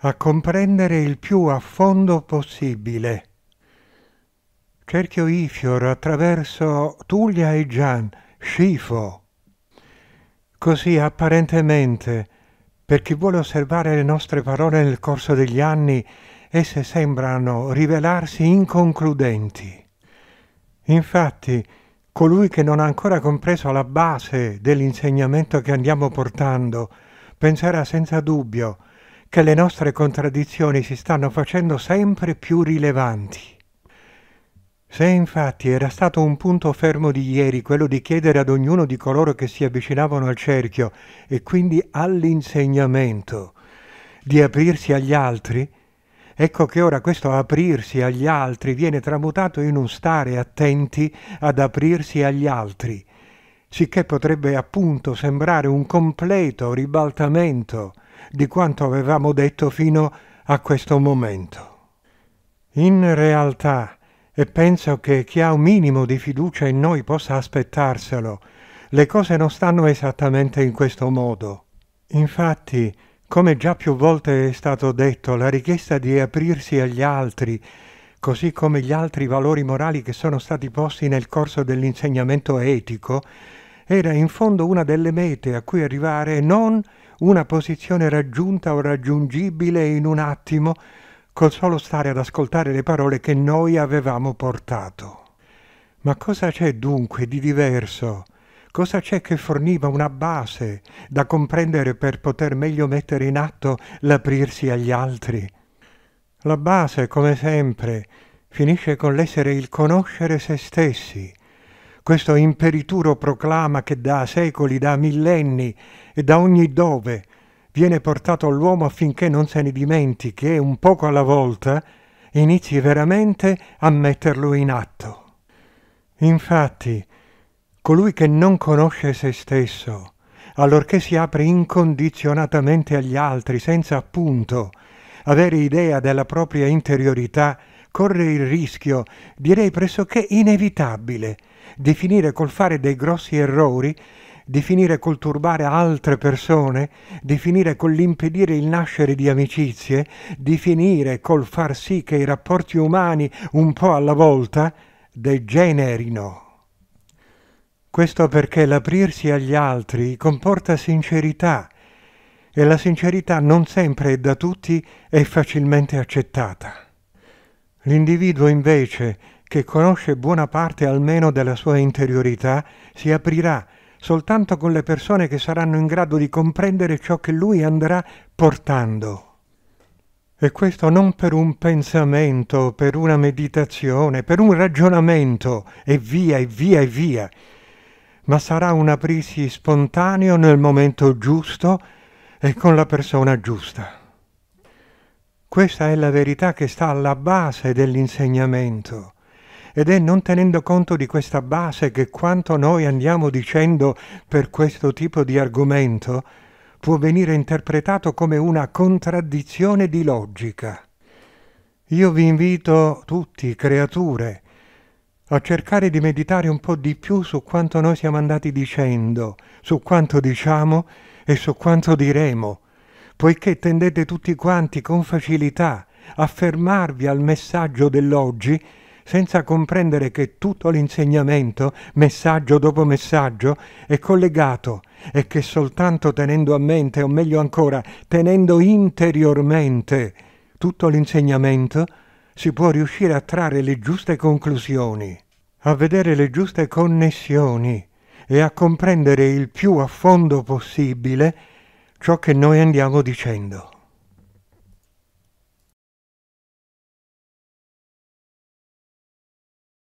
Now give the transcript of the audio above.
a comprendere il più a fondo possibile. Cerchio Ifior attraverso Tullia e Gian, Scifo. Così apparentemente, per chi vuole osservare le nostre parole nel corso degli anni, esse sembrano rivelarsi inconcludenti. Infatti, colui che non ha ancora compreso la base dell'insegnamento che andiamo portando penserà senza dubbio che le nostre contraddizioni si stanno facendo sempre più rilevanti. Se infatti era stato un punto fermo di ieri quello di chiedere ad ognuno di coloro che si avvicinavano al cerchio e quindi all'insegnamento di aprirsi agli altri, ecco che ora questo aprirsi agli altri viene tramutato in un stare attenti ad aprirsi agli altri, sicché potrebbe appunto sembrare un completo ribaltamento di quanto avevamo detto fino a questo momento. In realtà, e penso che chi ha un minimo di fiducia in noi possa aspettarselo, le cose non stanno esattamente in questo modo. Infatti, come già più volte è stato detto, la richiesta di aprirsi agli altri, così come gli altri valori morali che sono stati posti nel corso dell'insegnamento etico, era in fondo una delle mete a cui arrivare non una posizione raggiunta o raggiungibile in un attimo col solo stare ad ascoltare le parole che noi avevamo portato. Ma cosa c'è dunque di diverso? Cosa c'è che forniva una base da comprendere per poter meglio mettere in atto l'aprirsi agli altri? La base, come sempre, finisce con l'essere il conoscere se stessi, questo imperituro proclama che da secoli, da millenni e da ogni dove viene portato all'uomo affinché non se ne dimentichi e un poco alla volta inizi veramente a metterlo in atto. Infatti, colui che non conosce se stesso, allorché si apre incondizionatamente agli altri senza appunto avere idea della propria interiorità, corre il rischio, direi pressoché inevitabile, di finire col fare dei grossi errori, di finire col turbare altre persone, di finire con l'impedire il nascere di amicizie, di finire col far sì che i rapporti umani un po' alla volta degenerino. Questo perché l'aprirsi agli altri comporta sincerità e la sincerità non sempre e da tutti è facilmente accettata. L'individuo invece che conosce buona parte almeno della sua interiorità si aprirà soltanto con le persone che saranno in grado di comprendere ciò che lui andrà portando. E questo non per un pensamento, per una meditazione, per un ragionamento e via e via e via, ma sarà un aprirsi spontaneo nel momento giusto e con la persona giusta. Questa è la verità che sta alla base dell'insegnamento ed è non tenendo conto di questa base che quanto noi andiamo dicendo per questo tipo di argomento può venire interpretato come una contraddizione di logica. Io vi invito tutti, creature, a cercare di meditare un po' di più su quanto noi siamo andati dicendo, su quanto diciamo e su quanto diremo poiché tendete tutti quanti con facilità a fermarvi al messaggio dell'oggi, senza comprendere che tutto l'insegnamento, messaggio dopo messaggio, è collegato e che soltanto tenendo a mente, o meglio ancora, tenendo interiormente tutto l'insegnamento, si può riuscire a trarre le giuste conclusioni, a vedere le giuste connessioni e a comprendere il più a fondo possibile ciò che noi andiamo dicendo.